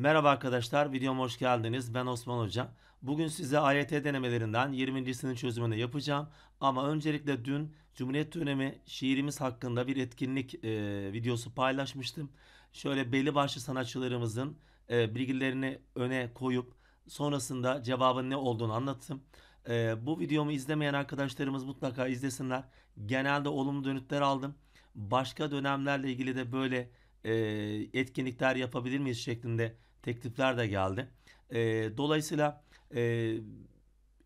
Merhaba arkadaşlar, videoma hoş geldiniz. Ben Osman Hoca. Bugün size AYT denemelerinden 20.sinin çözümünü yapacağım. Ama öncelikle dün Cumhuriyet dönemi şiirimiz hakkında bir etkinlik e, videosu paylaşmıştım. Şöyle belli başlı sanatçılarımızın e, bilgilerini öne koyup sonrasında cevabın ne olduğunu anlattım. E, bu videomu izlemeyen arkadaşlarımız mutlaka izlesinler. Genelde olumlu dönütler aldım. Başka dönemlerle ilgili de böyle e, etkinlikler yapabilir miyiz şeklinde teklifler de geldi. E, dolayısıyla e,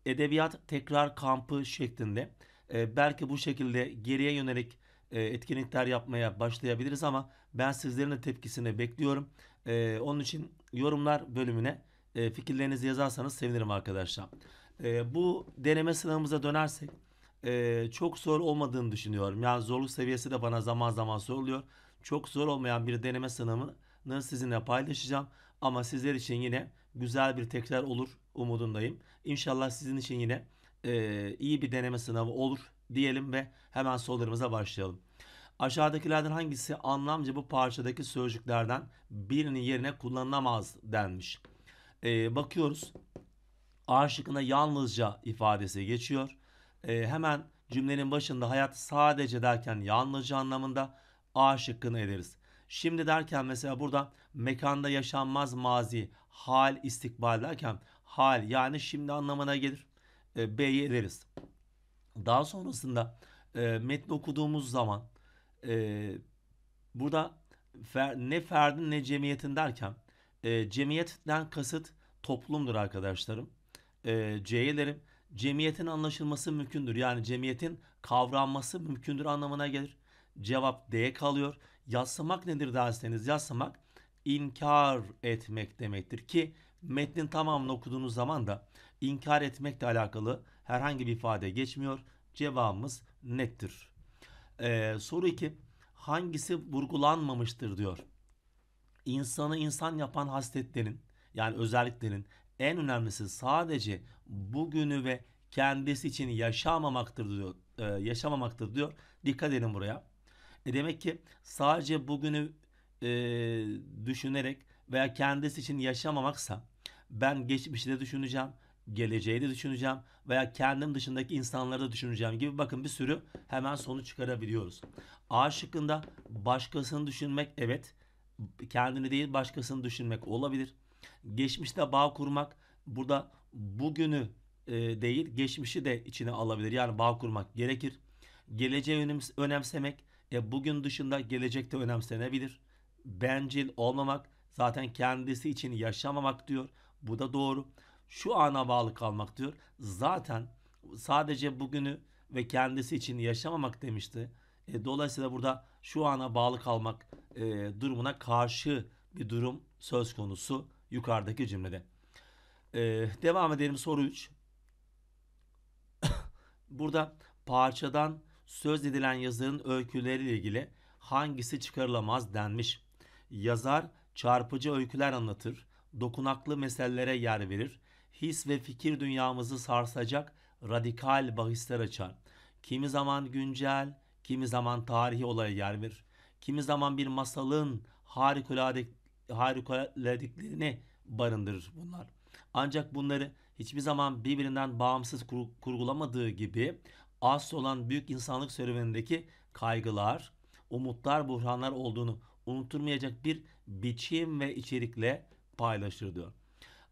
edebiyat tekrar kampı şeklinde e, belki bu şekilde geriye yönelik e, etkinlikler yapmaya başlayabiliriz ama ben sizlerin de tepkisini bekliyorum. E, onun için yorumlar bölümüne e, fikirlerinizi yazarsanız sevinirim arkadaşlar. E, bu deneme sınavımıza dönersek e, çok zor olmadığını düşünüyorum. Yani zorluk seviyesi de bana zaman zaman soruluyor. Çok zor olmayan bir deneme sınavını sizinle paylaşacağım. Ama sizler için yine güzel bir tekrar olur umudundayım. İnşallah sizin için yine e, iyi bir deneme sınavı olur diyelim ve hemen sorularımıza başlayalım. Aşağıdakilerden hangisi anlamca bu parçadaki sözcüklerden birinin yerine kullanılamaz denmiş. E, bakıyoruz. A şıkkında yalnızca ifadesi geçiyor. E, hemen cümlenin başında hayat sadece derken yalnızca anlamında A şıkkını ederiz. Şimdi derken mesela burada mekanda yaşanmaz mazi, hal, istikbal derken hal yani şimdi anlamına gelir. E, B'yi ederiz. Daha sonrasında e, metni okuduğumuz zaman e, burada fer, ne ferdin ne cemiyetin derken e, cemiyetten kasıt toplumdur arkadaşlarım. E, C'ye derim. Cemiyetin anlaşılması mümkündür. Yani cemiyetin kavranması mümkündür anlamına gelir. Cevap D'ye kalıyor. Yasamak nedir derseniz yasamak inkar etmek demektir ki metnin tamamını okuduğunuz zaman da inkar etmekle alakalı herhangi bir ifade geçmiyor. Cevabımız nettir. Ee, soru 2. Hangisi vurgulanmamıştır diyor. İnsanı insan yapan hasletlerin yani özelliklerin en önemlisi sadece bugünü ve kendisi için yaşamamaktır diyor. Ee, yaşamamaktır diyor. Dikkat edin buraya. E, demek ki sadece bugünü e, düşünerek veya kendisi için yaşamamaksa ben geçmişi de düşüneceğim, geleceği de düşüneceğim veya kendim dışındaki insanları da düşüneceğim gibi bakın bir sürü hemen sonuç çıkarabiliyoruz. A şıkkında başkasını düşünmek evet kendini değil başkasını düşünmek olabilir. Geçmişte bağ kurmak burada bugünü e, değil geçmişi de içine alabilir. Yani bağ kurmak gerekir. Geleceği önemsemek ya bugün dışında gelecekte önemsenebilir. Bencil olmamak zaten kendisi için yaşamamak diyor. Bu da doğru. Şu ana bağlı kalmak diyor. Zaten sadece bugünü ve kendisi için yaşamamak demişti. E, dolayısıyla burada şu ana bağlı kalmak e, durumuna karşı bir durum söz konusu yukarıdaki cümlede. E, devam edelim soru 3. burada parçadan söz edilen yazarın öyküleriyle ilgili hangisi çıkarılamaz denmiş. Yazar çarpıcı öyküler anlatır, dokunaklı meselelere yer verir, his ve fikir dünyamızı sarsacak radikal bahisler açar. Kimi zaman güncel, kimi zaman tarihi olaya yer verir. Kimi zaman bir masalın harikulade, harikuladeliklerini barındırır bunlar. Ancak bunları hiçbir zaman birbirinden bağımsız kurgulamadığı gibi asıl olan büyük insanlık serüvenindeki kaygılar, umutlar, buhranlar olduğunu unutulmayacak bir biçim ve içerikle paylaşırdı.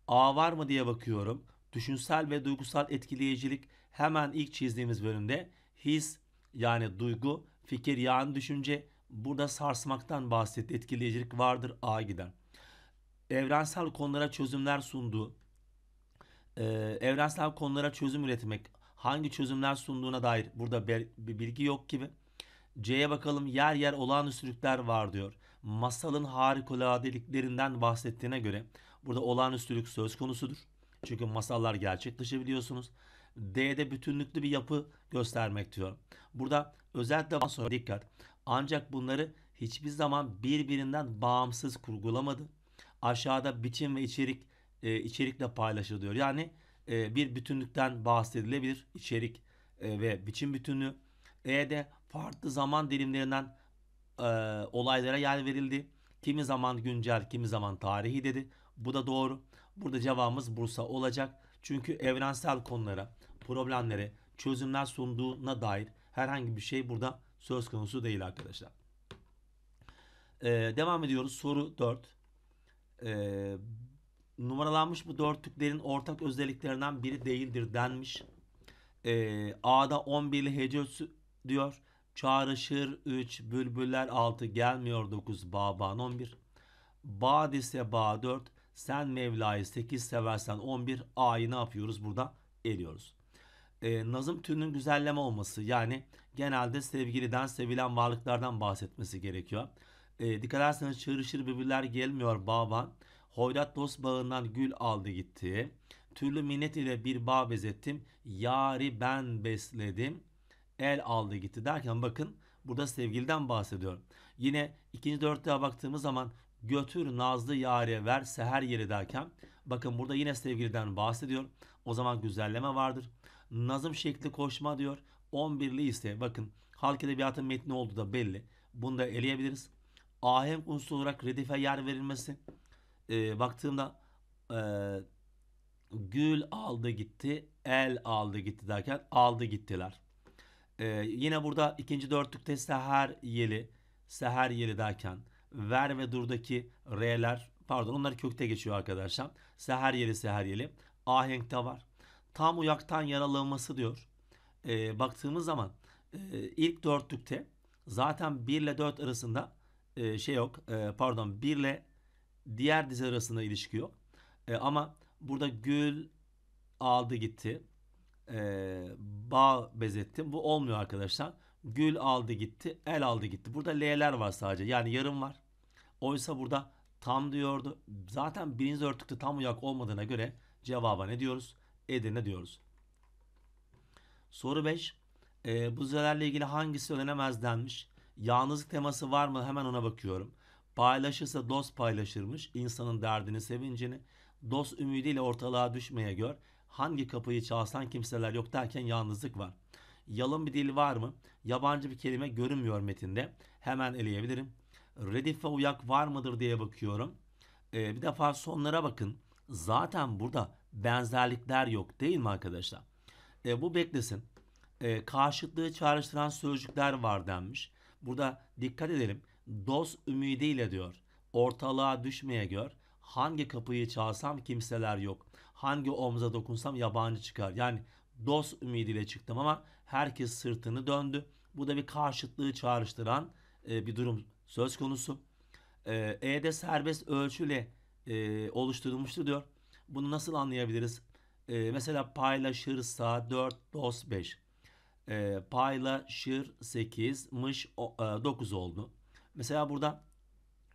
A var mı diye bakıyorum. Düşünsel ve duygusal etkileyicilik hemen ilk çizdiğimiz bölümde his yani duygu, fikir yani düşünce burada sarsmaktan bahsetti. Etkileyicilik vardır A gider. Evrensel konulara çözümler sundu. e, evrensel konulara çözüm üretmek, hangi çözümler sunduğuna dair burada bir, bilgi yok gibi. C'ye bakalım yer yer olağanüstülükler var diyor. Masalın harikuladelerinden bahsettiğine göre burada olağanüstülük söz konusudur. Çünkü masallar gerçek dışı biliyorsunuz. D'de bütünlüklü bir yapı göstermek diyor. Burada özellikle sonra dikkat. Ancak bunları hiçbir zaman birbirinden bağımsız kurgulamadı. Aşağıda biçim ve içerik e, içerikle paylaşılıyor. Yani e, bir bütünlükten bahsedilebilir. içerik e, ve biçim bütünlüğü. E'de farklı zaman dilimlerinden e, olaylara yer verildi. Kimi zaman güncel, kimi zaman tarihi dedi. Bu da doğru. Burada cevabımız Bursa olacak. Çünkü evrensel konulara, problemlere çözümler sunduğuna dair herhangi bir şey burada söz konusu değil arkadaşlar. Ee, devam ediyoruz. Soru 4. Ee, numaralanmış bu dört dörtlüklerin ortak özelliklerinden biri değildir denmiş. E, A'da 11'li hece diyor. Çağrışır 3, bülbüller 6, gelmiyor 9, baban 11. Bad ise ba 4, sen Mevla'yı 8 seversen 11, A'yı ne yapıyoruz burada? Eriyoruz. E, ee, Nazım türünün güzelleme olması yani genelde sevgiliden, sevilen varlıklardan bahsetmesi gerekiyor. E, dikkat ederseniz çığırışır bülbüller gelmiyor baban. Hoyrat dost bağından gül aldı gitti. Türlü minnet ile bir bağ bezettim. Yari ben besledim. El aldı gitti derken bakın burada sevgiliden bahsediyor. Yine ikinci dörtlüğe baktığımız zaman götür nazlı yare ver seher yeri derken bakın burada yine sevgiliden bahsediyor. O zaman güzelleme vardır. Nazım şekli koşma diyor. 11'li ise bakın halk edebiyatın metni olduğu da belli. Bunu da eleyebiliriz. Ahenk unsuru olarak redife yer verilmesi e, baktığımda e, gül aldı gitti, el aldı gitti derken aldı gittiler. E, yine burada ikinci dörtlükte seher yeli, seher yeli derken ver ve durdaki r'ler pardon onlar kökte geçiyor arkadaşlar. Seher yeli seher yeli ahenkte var. Tam uyaktan yaralanması diyor. E, baktığımız zaman e, ilk dörtlükte zaten 1 ile 4 arasında e, şey yok. E, pardon 1 ile Diğer dizi arasında ilişki yok. E, ama burada gül aldı gitti. E, bağ bezettim. Bu olmuyor arkadaşlar. Gül aldı gitti. El aldı gitti. Burada L'ler var sadece. Yani yarım var. Oysa burada tam diyordu. Zaten birinci örtükte tam uyak olmadığına göre cevaba ne diyoruz? Edirne diyoruz. Soru 5. E, bu dizelerle ilgili hangisi öğrenemez denmiş? Yalnızlık teması var mı? Hemen ona bakıyorum. Paylaşırsa dost paylaşırmış insanın derdini sevincini. Dost ümidiyle ortalığa düşmeye gör. Hangi kapıyı çalsan kimseler yok derken yalnızlık var. Yalın bir dil var mı? Yabancı bir kelime görünmüyor metinde. Hemen eleyebilirim. Redife uyak var mıdır diye bakıyorum. Ee, bir defa sonlara bakın. Zaten burada benzerlikler yok değil mi arkadaşlar? Ee, bu beklesin. Ee, karşıtlığı çağrıştıran sözcükler var denmiş. Burada dikkat edelim Dost ümidiyle diyor. Ortalığa düşmeye gör. Hangi kapıyı çalsam kimseler yok. Hangi omza dokunsam yabancı çıkar. Yani dos ümidiyle çıktım ama herkes sırtını döndü. Bu da bir karşıtlığı çağrıştıran e, bir durum söz konusu. E, E'de serbest ölçüyle e, oluşturulmuştu diyor. Bunu nasıl anlayabiliriz? E, mesela paylaşırsa 4, dos 5. paylaşır 8, mış 9 oldu. Mesela burada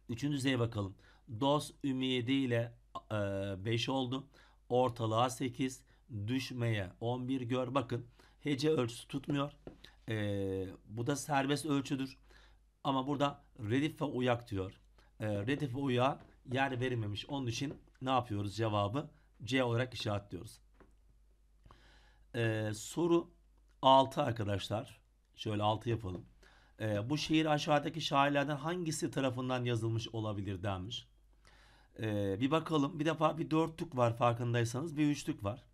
3. düzeye bakalım. Doz ümidiyle 5 e, oldu. Ortalığa 8. Düşmeye 11 gör. Bakın hece ölçüsü tutmuyor. E, bu da serbest ölçüdür. Ama burada redif ve uyak diyor. E, redif ve uyağa yer verilmemiş. Onun için ne yapıyoruz cevabı? C olarak işaretliyoruz. E, soru 6 arkadaşlar. Şöyle 6 yapalım. E, bu şiir aşağıdaki şairlerden hangisi tarafından yazılmış olabilir denmiş. E, bir bakalım. Bir defa bir dörtlük var farkındaysanız. Bir üçlük var.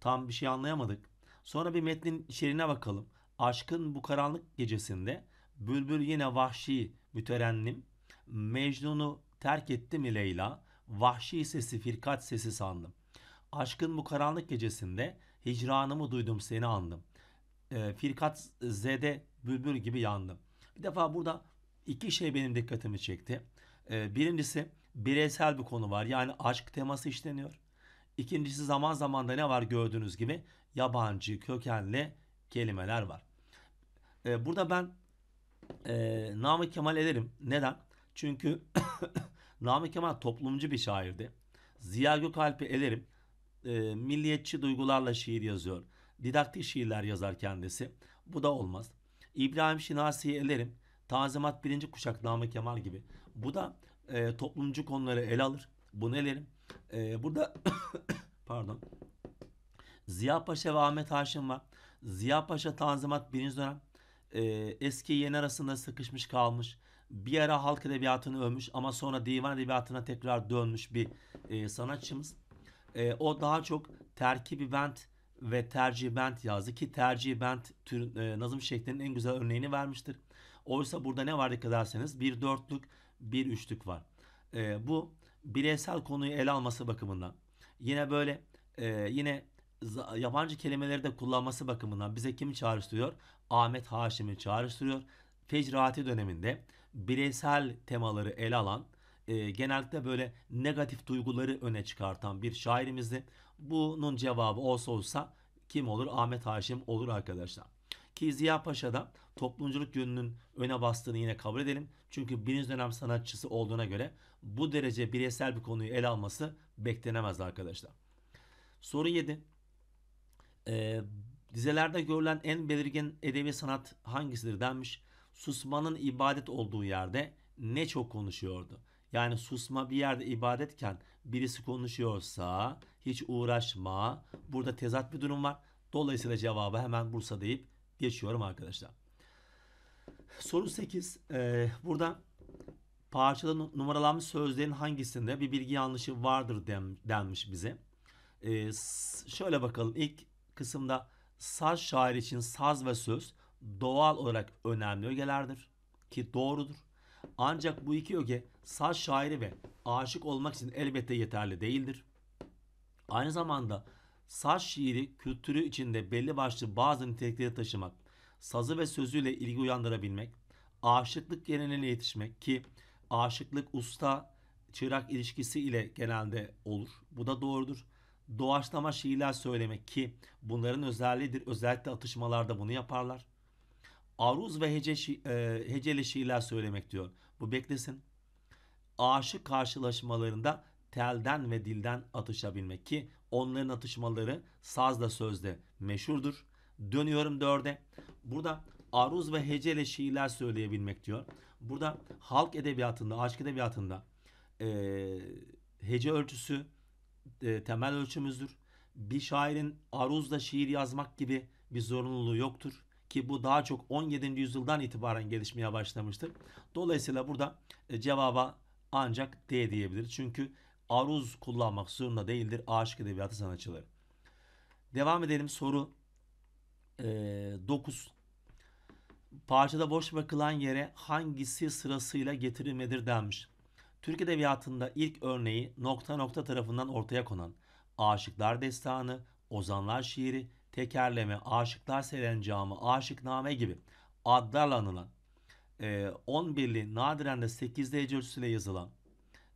Tam bir şey anlayamadık. Sonra bir metnin şiirine bakalım. Aşkın bu karanlık gecesinde bülbül yine vahşi müterennim. Mecnun'u terk etti mi Leyla? Vahşi sesi firkat sesi sandım. Aşkın bu karanlık gecesinde hicranımı duydum seni andım. E, firkat Z'de bülbül gibi yandım. Bir defa burada iki şey benim dikkatimi çekti. Ee, birincisi bireysel bir konu var. Yani aşk teması işleniyor. İkincisi zaman zaman da ne var gördüğünüz gibi yabancı kökenli kelimeler var. Ee, burada ben e, Namık Kemal ederim. Neden? Çünkü Namık Kemal toplumcu bir şairdi. Ziya Gökalp'i ederim. E, milliyetçi duygularla şiir yazıyor. Didaktik şiirler yazar kendisi. Bu da olmaz. İbrahim Şinasi'yi elerim. Tazimat birinci kuşak Namık Kemal gibi. Bu da e, toplumcu konuları ele alır. Bunu elerim. E, burada pardon. Ziya Paşa ve Ahmet Haşim var. Ziya Paşa Tanzimat birinci dönem e, eski yeni arasında sıkışmış kalmış. Bir ara halk edebiyatını övmüş ama sonra divan edebiyatına tekrar dönmüş bir e, sanatçımız. E, o daha çok terkibi bent ve tercibent yazdı ki tercibent tür, e, nazım şeklinin en güzel örneğini vermiştir. Oysa burada ne var dikkat ederseniz bir dörtlük bir üçlük var. E, bu bireysel konuyu ele alması bakımından yine böyle e, yine yabancı kelimeleri de kullanması bakımından bize kimi çağrıştırıyor? Ahmet Haşim'i çağrıştırıyor. Fecrati döneminde bireysel temaları ele alan e, genellikle böyle negatif duyguları öne çıkartan bir şairimizdi. Bunun cevabı olsa olsa kim olur? Ahmet Haşim olur arkadaşlar. Ki Ziya da toplumculuk yönünün öne bastığını yine kabul edelim. Çünkü birinci dönem sanatçısı olduğuna göre bu derece bireysel bir konuyu ele alması beklenemez arkadaşlar. Soru 7. Ee, dizelerde görülen en belirgin edebi sanat hangisidir denmiş. Susmanın ibadet olduğu yerde ne çok konuşuyordu. Yani susma bir yerde ibadetken birisi konuşuyorsa hiç uğraşma. Burada tezat bir durum var. Dolayısıyla cevabı hemen Bursa deyip geçiyorum arkadaşlar. Soru 8. Ee, burada parçada numaralanmış sözlerin hangisinde bir bilgi yanlışı vardır dem, denmiş bize. Ee, şöyle bakalım. ilk kısımda saz şair için saz ve söz doğal olarak önemli ögelerdir ki doğrudur. Ancak bu iki öge saz şairi ve aşık olmak için elbette yeterli değildir. Aynı zamanda saz şiiri kültürü içinde belli başlı bazı nitelikleri taşımak, sazı ve sözüyle ilgi uyandırabilmek, aşıklık geneline yetişmek ki aşıklık usta çırak ilişkisi ile genelde olur. Bu da doğrudur. Doğaçlama şiirler söylemek ki bunların özelliğidir. Özellikle atışmalarda bunu yaparlar. Aruz ve hece, şi- e, heceli şiirler söylemek diyor. Bu beklesin aşık karşılaşmalarında telden ve dilden atışabilmek ki onların atışmaları sazla sözde meşhurdur. Dönüyorum dörde. Burada aruz ve hecele şiirler söyleyebilmek diyor. Burada halk edebiyatında, aşk edebiyatında e, hece ölçüsü e, temel ölçümüzdür. Bir şairin aruzla şiir yazmak gibi bir zorunluluğu yoktur. Ki bu daha çok 17. yüzyıldan itibaren gelişmeye başlamıştır. Dolayısıyla burada e, cevaba ancak D diyebilir Çünkü aruz kullanmak zorunda değildir aşık edebiyatı sanatçıları. Devam edelim soru 9. E, Parçada boş bırakılan yere hangisi sırasıyla getirilmedir denmiş. Türk Edebiyatı'nda ilk örneği nokta nokta tarafından ortaya konan Aşıklar Destanı, Ozanlar Şiiri, Tekerleme, Aşıklar Serencamı, Aşıkname gibi adlarla anılan e, ee, 11'li nadiren de 8'li hece ölçüsüyle yazılan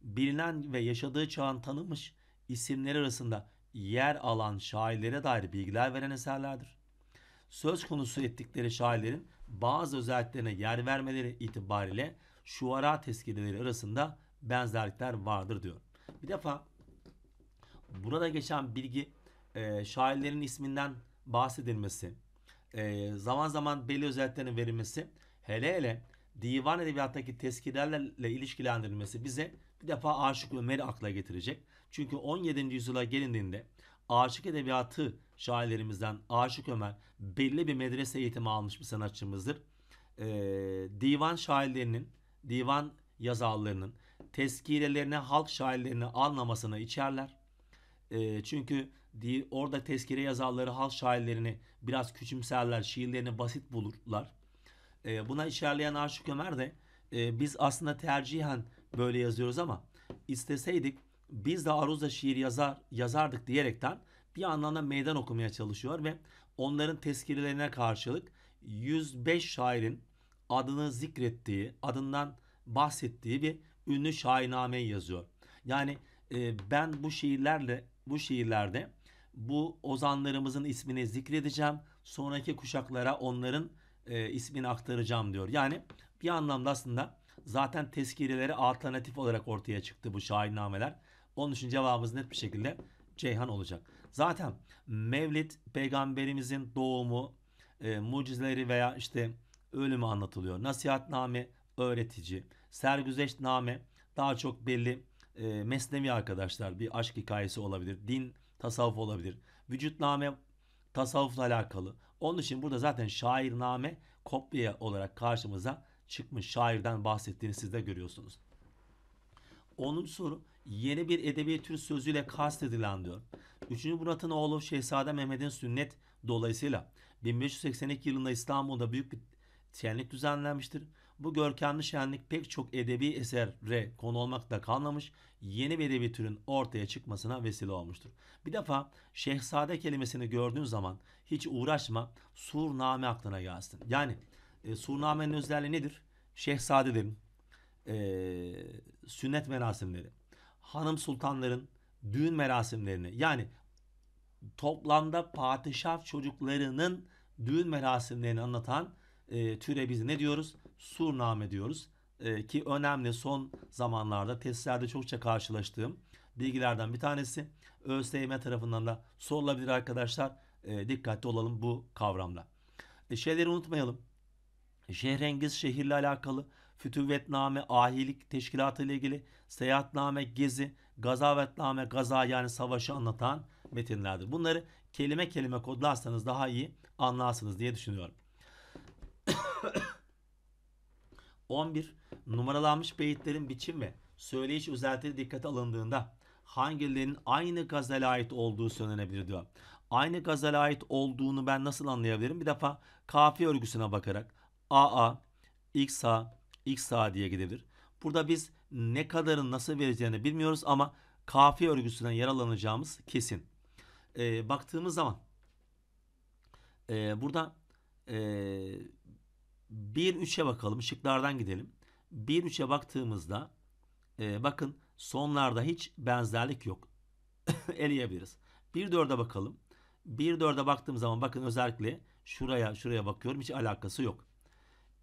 bilinen ve yaşadığı çağın tanınmış isimler arasında yer alan şairlere dair bilgiler veren eserlerdir. Söz konusu ettikleri şairlerin bazı özelliklerine yer vermeleri itibariyle şuara tezkireleri arasında benzerlikler vardır diyor. Bir defa burada geçen bilgi e, şairlerin isminden bahsedilmesi, e, zaman zaman belli özelliklerinin verilmesi Hele hele divan edebiyattaki teskilerle ilişkilendirilmesi bize bir defa aşık Ömer'i akla getirecek. Çünkü 17. yüzyıla gelindiğinde aşık edebiyatı şairlerimizden Aşık Ömer belli bir medrese eğitimi almış bir sanatçımızdır. Ee, divan şairlerinin, divan yazarlarının tezkirelerini halk şairlerini anlamasını içerler. E, çünkü orada tezkire yazarları halk şairlerini biraz küçümserler, şiirlerini basit bulurlar. E, buna işareyen Aşık Ömer de e, biz aslında tercihen böyle yazıyoruz ama isteseydik biz de Aruz'da şiir yazar yazardık diyerekten bir anlamda meydan okumaya çalışıyor ve onların tezkirelerine karşılık 105 şairin adını zikrettiği, adından bahsettiği bir ünlü şairnameyi yazıyor. Yani e, ben bu şiirlerle bu şiirlerde bu ozanlarımızın ismini zikredeceğim. Sonraki kuşaklara onların e, ismini aktaracağım diyor. Yani bir anlamda aslında zaten tezkirelere alternatif olarak ortaya çıktı bu şahinnameler. Onun için cevabımız net bir şekilde Ceyhan olacak. Zaten Mevlid peygamberimizin doğumu, e, mucizeleri veya işte ölümü anlatılıyor. Nasihatname öğretici, sergüzeştname daha çok belli e, mesnevi arkadaşlar bir aşk hikayesi olabilir, din tasavvuf olabilir. Vücutname tasavvufla alakalı. Onun için burada zaten şairname kopya olarak karşımıza çıkmış şairden bahsettiğini siz de görüyorsunuz. 10. soru yeni bir edebi tür sözüyle kastedilen diyor. 3. Murat'ın oğlu Şehzade Mehmet'in sünnet dolayısıyla 1582 yılında İstanbul'da büyük bir şenlik düzenlenmiştir. Bu görkemli şenlik pek çok edebi esere konu olmakta kalmamış, yeni bir edebi türün ortaya çıkmasına vesile olmuştur. Bir defa şehzade kelimesini gördüğün zaman hiç uğraşma surname aklına gelsin. Yani e, surnamenin özelliği nedir? Şehzadelerin, e, sünnet merasimleri, hanım sultanların düğün merasimlerini yani toplamda padişah çocuklarının düğün merasimlerini anlatan e, türe biz ne diyoruz? surname diyoruz. E, ki önemli son zamanlarda testlerde çokça karşılaştığım bilgilerden bir tanesi. ÖSYM tarafından da sorulabilir arkadaşlar. E, dikkatli olalım bu kavramda. E, şeyleri unutmayalım. Şehrengiz şehirle alakalı fütüvvetname, ahilik teşkilatı ile ilgili seyahatname, gezi, gazavetname, gaza yani savaşı anlatan metinlerdir. Bunları kelime kelime kodlarsanız daha iyi anlarsınız diye düşünüyorum. 11. Numaralanmış beyitlerin biçim ve söyleyiş özellikleri dikkate alındığında hangilerinin aynı gazele ait olduğu söylenebilir diyor. Aynı gazele ait olduğunu ben nasıl anlayabilirim? Bir defa kafi örgüsüne bakarak AA, XA, XA diye gidebilir. Burada biz ne kadarın nasıl vereceğini bilmiyoruz ama kafiye örgüsünden yaralanacağımız kesin. Ee, baktığımız zaman e, burada e, 1-3'e bakalım. Şıklardan gidelim. 1-3'e baktığımızda e, bakın sonlarda hiç benzerlik yok. Eleyebiliriz. 1-4'e bakalım. 1-4'e baktığım zaman bakın özellikle şuraya şuraya bakıyorum. Hiç alakası yok.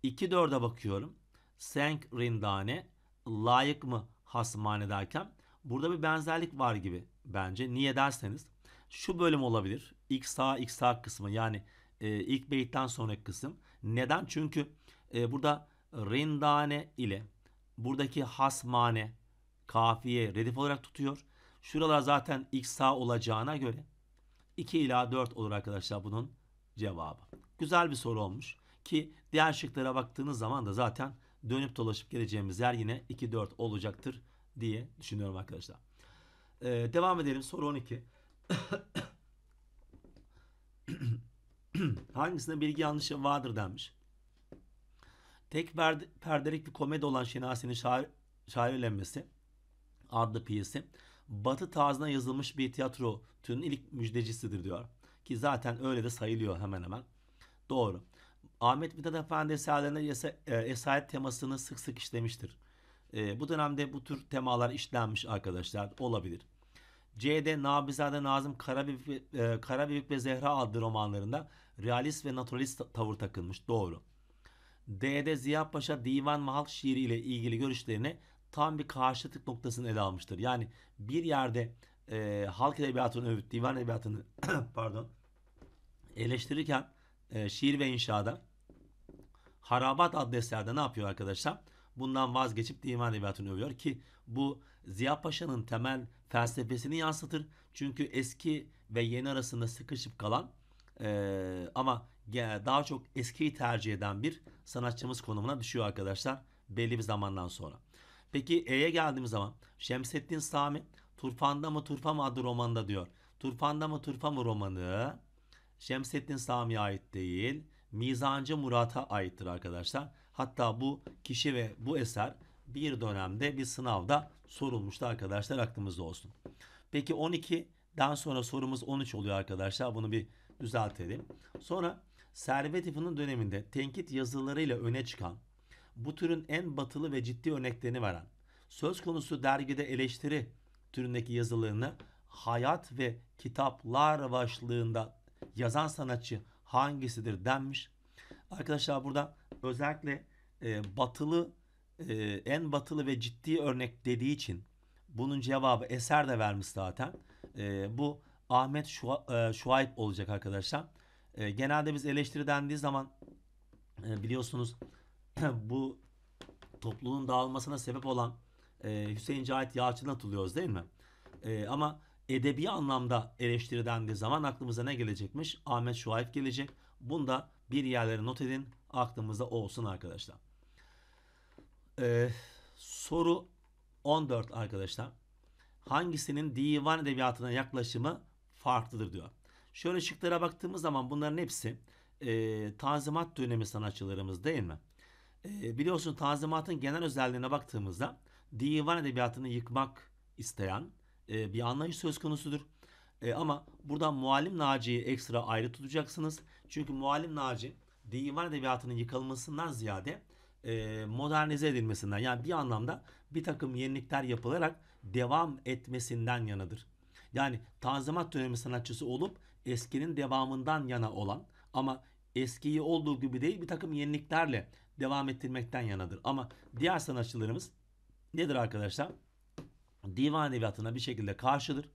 2-4'e bakıyorum. Senk rindane layık mı hasmane derken burada bir benzerlik var gibi bence. Niye derseniz şu bölüm olabilir. X sağ X sağ kısmı yani e, ilk beyitten sonraki kısım. Neden? Çünkü e, burada rendane ile buradaki hasmane kafiye redif olarak tutuyor. Şuralar zaten ilk sağ olacağına göre 2 ila 4 olur arkadaşlar bunun cevabı. Güzel bir soru olmuş ki diğer şıklara baktığınız zaman da zaten dönüp dolaşıp geleceğimiz yer yine 2-4 olacaktır diye düşünüyorum arkadaşlar. Ee, devam edelim soru 12. hangisinde bilgi yanlışı vardır denmiş. Tek perde, perdelik bir komedi olan Şinasi'nin şair, şairlenmesi adlı piyesi Batı tarzına yazılmış bir tiyatro türünün ilk müjdecisidir diyor. Ki zaten öyle de sayılıyor hemen hemen. Doğru. Ahmet Mithat Efendi eserlerinde e, esaret temasını sık sık işlemiştir. E, bu dönemde bu tür temalar işlenmiş arkadaşlar olabilir. C'de Nabizade Nazım Karabibik, e, Karabibik ve Zehra adlı romanlarında realist ve naturalist tavır takılmış. Doğru. D'de Ziya Paşa divan ve halk şiiri ile ilgili görüşlerini tam bir karşıtlık noktasını ele almıştır. Yani bir yerde e, halk edebiyatını övüp divan edebiyatını pardon eleştirirken e, şiir ve inşaada Harabat adlı eserde ne yapıyor arkadaşlar? Bundan vazgeçip divan edebiyatını övüyor ki bu Ziya Paşa'nın temel felsefesini yansıtır. Çünkü eski ve yeni arasında sıkışıp kalan e, ama daha çok eskiyi tercih eden bir sanatçımız konumuna düşüyor arkadaşlar belli bir zamandan sonra. Peki E'ye geldiğimiz zaman Şemsettin Sami Turfanda mı Turfa mı adlı romanında diyor. Turfanda mı Turfa mı romanı Şemsettin Sami'ye ait değil. Mizancı Murat'a aittir arkadaşlar. Hatta bu kişi ve bu eser bir dönemde bir sınavda sorulmuştu arkadaşlar aklımızda olsun. Peki 12'den sonra sorumuz 13 oluyor arkadaşlar. Bunu bir düzeltelim. Sonra Servet İf'in döneminde tenkit yazılarıyla öne çıkan, bu türün en batılı ve ciddi örneklerini veren, söz konusu dergide eleştiri türündeki yazılarını hayat ve kitaplar başlığında yazan sanatçı hangisidir denmiş. Arkadaşlar burada özellikle e, batılı e, en batılı ve ciddi örnek dediği için bunun cevabı eser de vermiş zaten. E, bu Ahmet Şua, e, Şuayb olacak arkadaşlar. E, genelde biz eleştiri dendiği zaman e, biliyorsunuz bu topluluğun dağılmasına sebep olan e, Hüseyin Cahit Yalçın'a atılıyoruz değil mi? E, ama edebi anlamda eleştiri dendiği zaman aklımıza ne gelecekmiş? Ahmet Şuayb gelecek. Bunda bir yerlere not edin aklımızda olsun arkadaşlar. Ee, soru 14 arkadaşlar. Hangisinin divan edebiyatına yaklaşımı farklıdır diyor. Şöyle şıklara baktığımız zaman bunların hepsi e, Tanzimat dönemi sanatçılarımız değil mi? E, biliyorsun Tanzimat'ın genel özelliğine baktığımızda divan edebiyatını yıkmak isteyen e, bir anlayış söz konusudur. E, ama buradan Muallim Naci'yi ekstra ayrı tutacaksınız. Çünkü Muallim Naci divan edebiyatının yıkılmasından ziyade e, modernize edilmesinden yani bir anlamda bir takım yenilikler yapılarak devam etmesinden yanadır. Yani tanzimat dönemi sanatçısı olup eskinin devamından yana olan ama eskiyi olduğu gibi değil bir takım yeniliklerle devam ettirmekten yanadır. Ama diğer sanatçılarımız nedir arkadaşlar? Divan edebiyatına bir şekilde karşıdır.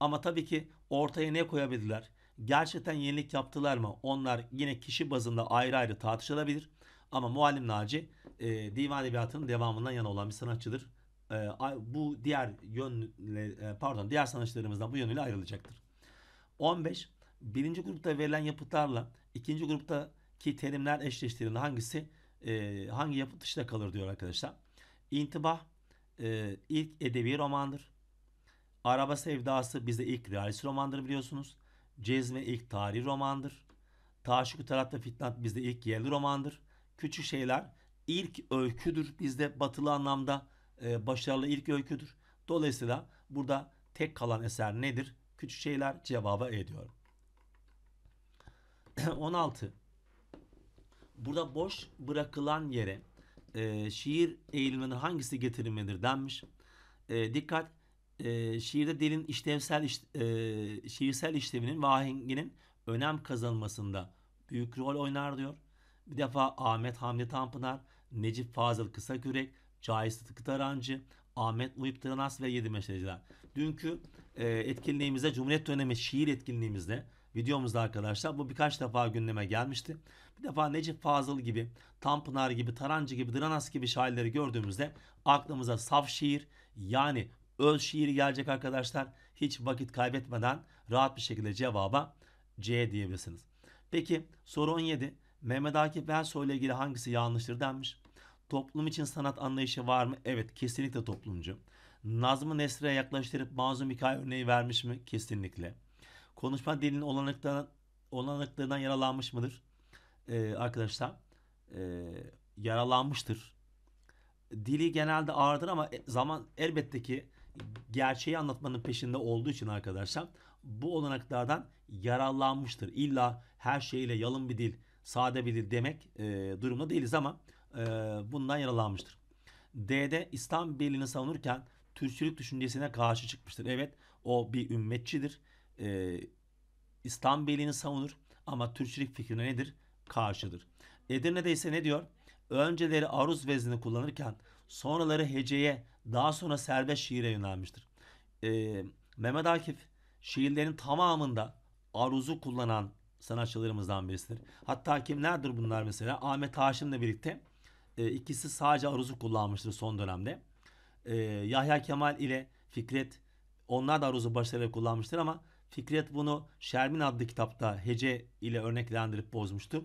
Ama tabii ki ortaya ne koyabildiler? Gerçekten yenilik yaptılar mı? Onlar yine kişi bazında ayrı ayrı tartışılabilir. Ama Muallim Naci e, divan edebiyatının devamından yana olan bir sanatçıdır. E, bu diğer yönle e, pardon diğer sanatçılarımızdan bu yönüyle ayrılacaktır. 15. Birinci grupta verilen yapıtlarla ikinci gruptaki terimler eşleştirildiğinde hangisi e, hangi yapıt dışında kalır diyor arkadaşlar. İntibah e, ilk edebi romandır. Araba Sevdası bizde ilk realist romandır biliyorsunuz. Cezme ilk tarih romandır. Taşık Tarafta Fitnat bizde ilk yerli romandır küçük şeyler ilk öyküdür. Bizde batılı anlamda e, başarılı ilk öyküdür. Dolayısıyla burada tek kalan eser nedir? Küçük şeyler cevaba ediyorum. 16. Burada boş bırakılan yere e, şiir eğiliminin hangisi getirilmelidir denmiş. E, dikkat e, şiirde dilin işlevsel iş, e, şiirsel işlevinin ve ahenginin önem kazanmasında büyük rol oynar diyor bir defa Ahmet Hamdi Tanpınar, Necip Fazıl Kısakürek, Cahit Sıtkı Tarancı, Ahmet Uyup Tıranas ve Yedi Meşreciler. Dünkü e, etkinliğimizde Cumhuriyet dönemi şiir etkinliğimizde videomuzda arkadaşlar bu birkaç defa gündeme gelmişti. Bir defa Necip Fazıl gibi, Tanpınar gibi, Tarancı gibi, Dranas gibi şairleri gördüğümüzde aklımıza saf şiir yani öz şiir gelecek arkadaşlar. Hiç vakit kaybetmeden rahat bir şekilde cevaba C diyebilirsiniz. Peki soru 17. Mehmet Akif Ersoy ile ilgili hangisi yanlıştır denmiş. Toplum için sanat anlayışı var mı? Evet kesinlikle toplumcu. Nazmı Nesre'ye yaklaştırıp Mazlum Hikaye örneği vermiş mi? Kesinlikle. Konuşma dilinin olanaklarından, olanaklarından yaralanmış mıdır? Ee, arkadaşlar e, yaralanmıştır. Dili genelde ağırdır ama e, zaman elbette ki gerçeği anlatmanın peşinde olduğu için arkadaşlar bu olanaklardan yararlanmıştır. İlla her şeyle yalın bir dil sade bilir demek e, durumda değiliz ama e, bundan yaralanmıştır. D'de İslam birliğini savunurken Türkçülük düşüncesine karşı çıkmıştır. Evet o bir ümmetçidir. E, İslam birliğini savunur ama Türkçülük fikrine nedir? Karşıdır. Edirne'de ise ne diyor? Önceleri aruz veznini kullanırken sonraları heceye daha sonra serbest şiire yönelmiştir. E, Mehmet Akif şiirlerin tamamında aruzu kullanan sanatçılarımızdan birisidir. Hatta kimlerdir bunlar mesela? Ahmet Haşim'le birlikte e, ikisi sadece aruzu kullanmıştır son dönemde. E, Yahya Kemal ile Fikret onlar da aruzu başarıyla kullanmıştır ama Fikret bunu Şermin adlı kitapta hece ile örneklendirip bozmuştur.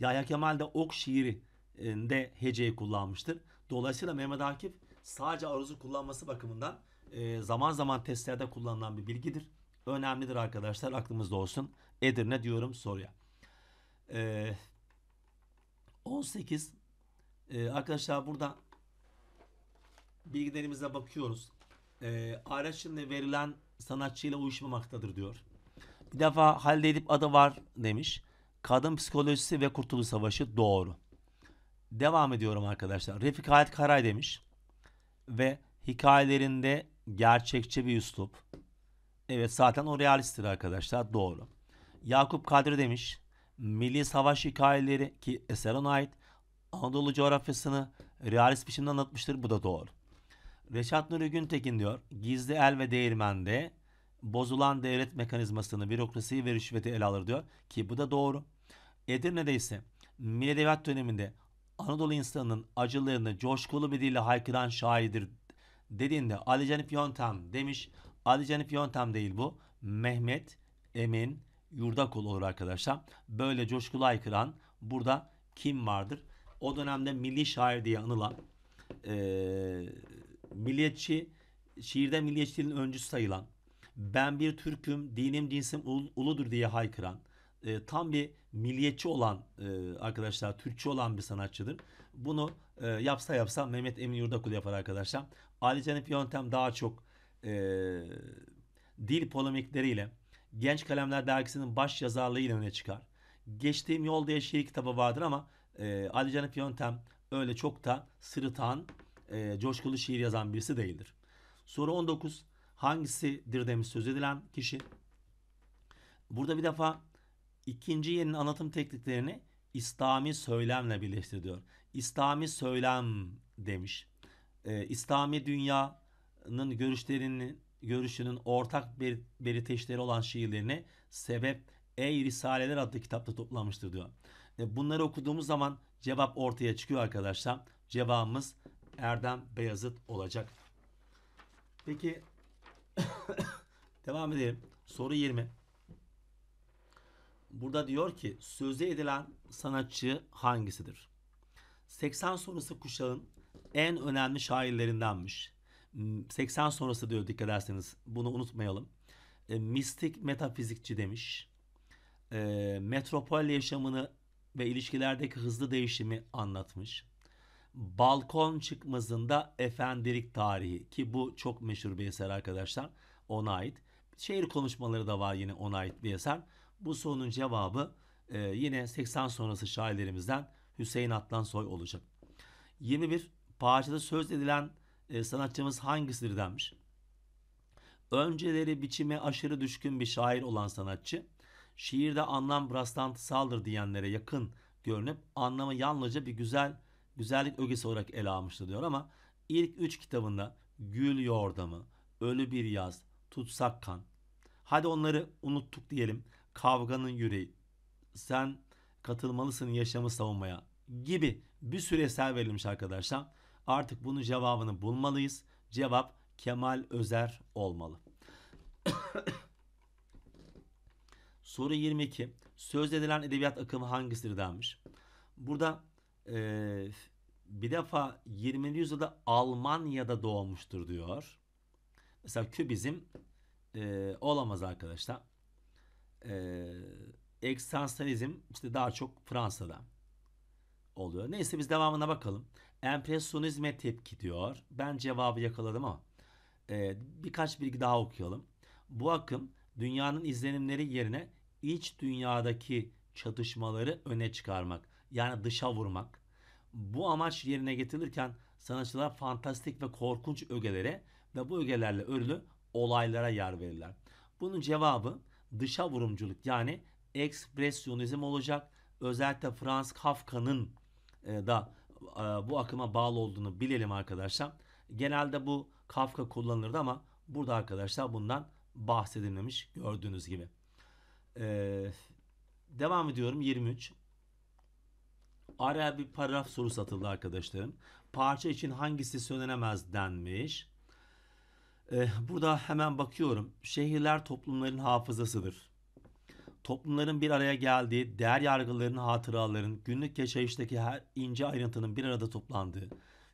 Yahya Kemal de ok şiirinde e, heceyi kullanmıştır. Dolayısıyla Mehmet Akif sadece aruzu kullanması bakımından e, zaman zaman testlerde kullanılan bir bilgidir önemlidir arkadaşlar. Aklımızda olsun. Edirne diyorum soruya. Ee, 18 ee, arkadaşlar burada bilgilerimize bakıyoruz. Ee, Araç'ın verilen sanatçıyla uyuşmamaktadır diyor. Bir defa halledip adı var demiş. Kadın psikolojisi ve kurtuluş savaşı doğru. Devam ediyorum arkadaşlar. Refik Hayat Karay demiş. Ve hikayelerinde gerçekçi bir üslup Evet zaten o realisttir arkadaşlar. Doğru. Yakup Kadri demiş. Milli savaş hikayeleri ki eserine ait Anadolu coğrafyasını realist biçimde anlatmıştır. Bu da doğru. Reşat Nuri Güntekin diyor. Gizli el ve değirmende bozulan devlet mekanizmasını, bürokrasiyi ve rüşveti ele alır diyor. Ki bu da doğru. Edirne'de ise Milli Edebiyat döneminde Anadolu insanının acılarını coşkulu bir dille haykıran şairdir dediğinde Ali Canip Yöntem demiş. Adicenip yöntem değil bu. Mehmet Emin Yurdakul olur arkadaşlar. Böyle coşkulu aykıran burada kim vardır? O dönemde milli şair diye anılan e, milliyetçi şiirde milliyetçiliğin öncüsü sayılan ben bir Türk'üm, dinim cinsim ul, uludur diye haykıran e, tam bir milliyetçi olan e, arkadaşlar, Türkçe olan bir sanatçıdır. Bunu e, yapsa yapsa Mehmet Emin Yurdakul yapar arkadaşlar. Ali Canip Yöntem daha çok e, dil polemikleriyle Genç Kalemler Dergisi'nin baş yazarlığıyla öne çıkar. Geçtiğim yolda diye şiir kitabı vardır ama e, Ali Canip Yöntem öyle çok da sırıtan, e, coşkulu şiir yazan birisi değildir. Soru 19. Hangisidir demiş söz edilen kişi? Burada bir defa ikinci yerin anlatım tekniklerini İslami söylemle birleştiriyor. İslami söylem demiş. E, İslami dünya Hoca'nın görüşlerinin görüşünün ortak bir belirteçleri olan şiirlerini Sebep Ey Risaleler adlı kitapta toplamıştır diyor. E, bunları okuduğumuz zaman cevap ortaya çıkıyor arkadaşlar. Cevabımız Erdem Beyazıt olacak. Peki devam edelim. Soru 20. Burada diyor ki sözü edilen sanatçı hangisidir? 80 sonrası kuşağın en önemli şairlerindenmiş. 80 hmm, sonrası diyor dikkat ederseniz. Bunu unutmayalım. E, mistik metafizikçi demiş. E, metropol yaşamını ve ilişkilerdeki hızlı değişimi anlatmış. Balkon çıkmazında efendilik tarihi ki bu çok meşhur bir eser arkadaşlar. Ona ait. Şehir konuşmaları da var yine ona ait bir eser. Bu sorunun cevabı e, yine 80 sonrası şairlerimizden Hüseyin Atlansoy olacak. 21. Parçada söz edilen e, sanatçımız hangisidir denmiş. Önceleri biçime aşırı düşkün bir şair olan sanatçı, şiirde anlam rastlantısaldır diyenlere yakın görünüp anlamı yalnızca bir güzel güzellik ögesi olarak ele almıştı diyor ama ilk üç kitabında Gül Yordamı, Ölü Bir Yaz, Tutsak Kan, hadi onları unuttuk diyelim, Kavganın Yüreği, Sen Katılmalısın Yaşamı Savunmaya gibi bir sürü eser verilmiş arkadaşlar. Artık bunun cevabını bulmalıyız. Cevap Kemal Özer olmalı. Soru 22. Söz edilen edebiyat akımı hangisidir denmiş. Burada e, bir defa 20. yüzyılda Almanya'da doğmuştur diyor. Mesela kübizm e, olamaz arkadaşlar. E, ekstansiyonizm işte daha çok Fransa'da oluyor. Neyse biz devamına bakalım. Empresyonizme tepki diyor. Ben cevabı yakaladım ama e, birkaç bilgi daha okuyalım. Bu akım dünyanın izlenimleri yerine iç dünyadaki çatışmaları öne çıkarmak yani dışa vurmak. Bu amaç yerine getirilirken sanatçılar fantastik ve korkunç ögelere ve bu ögelerle örülü olaylara yer verirler. Bunun cevabı dışa vurumculuk yani ekspresyonizm olacak. Özellikle Franz Kafka'nın e, da e, bu akıma bağlı olduğunu bilelim arkadaşlar. Genelde bu Kafka kullanılırdı ama burada arkadaşlar bundan bahsedilmemiş gördüğünüz gibi. Ee, devam ediyorum 23. Araya bir paragraf soru satıldı arkadaşlarım. Parça için hangisi söylenemez denmiş. Ee, burada hemen bakıyorum. Şehirler toplumların hafızasıdır toplumların bir araya geldiği, değer yargılarının, hatıraların, günlük yaşayıştaki her ince ayrıntının bir arada toplandığı,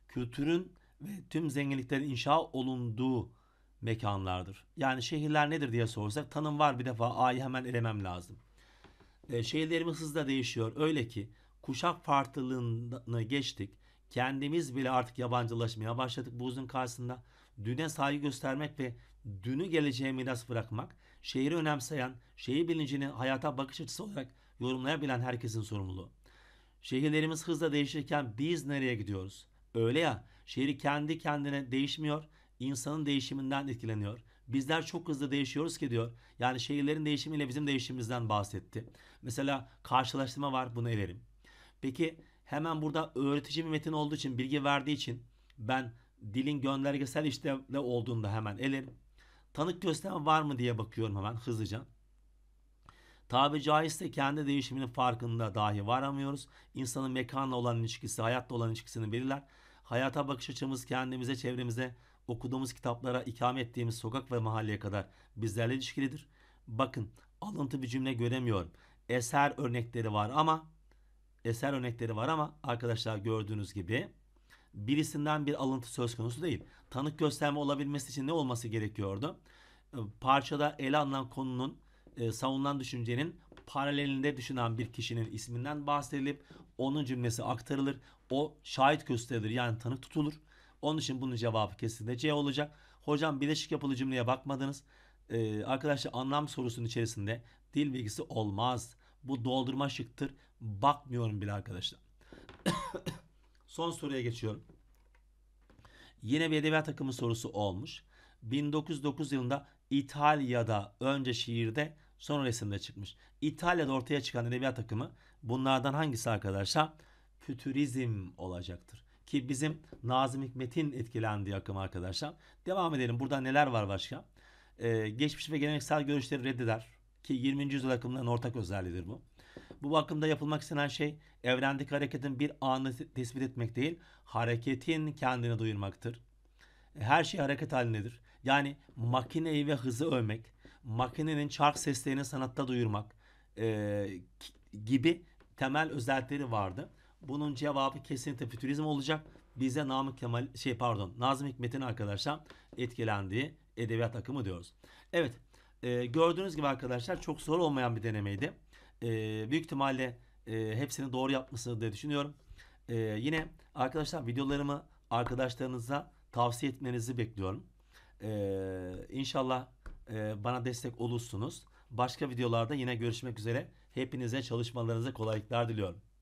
kültürün ve tüm zenginliklerin inşa olunduğu mekanlardır. Yani şehirler nedir diye sorsak tanım var bir defa A'yı hemen elemem lazım. E, şehirlerimiz hızla değişiyor. Öyle ki kuşak farklılığını geçtik. Kendimiz bile artık yabancılaşmaya başladık bu uzun karşısında. Düne saygı göstermek ve dünü geleceğe miras bırakmak şehri önemseyen, şehir bilincini hayata bakış açısı olarak yorumlayabilen herkesin sorumluluğu. Şehirlerimiz hızla değişirken biz nereye gidiyoruz? Öyle ya, şehri kendi kendine değişmiyor, insanın değişiminden etkileniyor. Bizler çok hızlı değişiyoruz ki diyor. Yani şehirlerin değişimiyle bizim değişimimizden bahsetti. Mesela karşılaştırma var bunu elerim. Peki hemen burada öğretici bir metin olduğu için, bilgi verdiği için ben dilin göndergesel işlevde olduğunda hemen elerim. Tanık gösteren var mı diye bakıyorum hemen hızlıca. Tabi caizse kendi değişiminin farkında dahi varamıyoruz. İnsanın mekanla olan ilişkisi, hayatla olan ilişkisini belirler. Hayata bakış açımız kendimize, çevremize, okuduğumuz kitaplara, ikame ettiğimiz sokak ve mahalleye kadar bizlerle ilişkilidir. Bakın alıntı bir cümle göremiyorum. Eser örnekleri var ama eser örnekleri var ama arkadaşlar gördüğünüz gibi birisinden bir alıntı söz konusu değil. Tanık gösterme olabilmesi için ne olması gerekiyordu? Ee, parçada ele alınan konunun e, savunulan düşüncenin paralelinde düşünen bir kişinin isminden bahsedilip onun cümlesi aktarılır. O şahit gösterilir yani tanık tutulur. Onun için bunun cevabı kesinlikle C olacak. Hocam bileşik yapılı cümleye bakmadınız. Ee, arkadaşlar anlam sorusunun içerisinde dil bilgisi olmaz. Bu doldurma şıktır. Bakmıyorum bile arkadaşlar. Son soruya geçiyorum. Yine bir edebiyat takımı sorusu olmuş. 1909 yılında İtalya'da önce şiirde sonra resimde çıkmış. İtalya'da ortaya çıkan edebiyat takımı bunlardan hangisi arkadaşlar? Fütürizm olacaktır. Ki bizim Nazım Hikmet'in etkilendiği akım arkadaşlar. Devam edelim. Burada neler var başka? Ee, geçmiş ve geleneksel görüşleri reddeder. Ki 20. yüzyıl akımlarının ortak özelliğidir bu. Bu bakımda yapılmak istenen şey evrendeki hareketin bir anını tespit etmek değil, hareketin kendini duyurmaktır. E, her şey hareket halindedir. Yani makineyi ve hızı övmek, makinenin çark seslerini sanatta duyurmak e, gibi temel özellikleri vardı. Bunun cevabı kesinlikle fütürizm olacak. Bize Namık Kemal şey pardon Nazım Hikmet'in arkadaşlar etkilendiği edebiyat akımı diyoruz. Evet e, gördüğünüz gibi arkadaşlar çok zor olmayan bir denemeydi e, büyük ihtimalle e, hepsini doğru yapmışsınız diye düşünüyorum. E, yine arkadaşlar videolarımı arkadaşlarınıza tavsiye etmenizi bekliyorum. E, inşallah e, bana destek olursunuz. Başka videolarda yine görüşmek üzere. Hepinize çalışmalarınıza kolaylıklar diliyorum.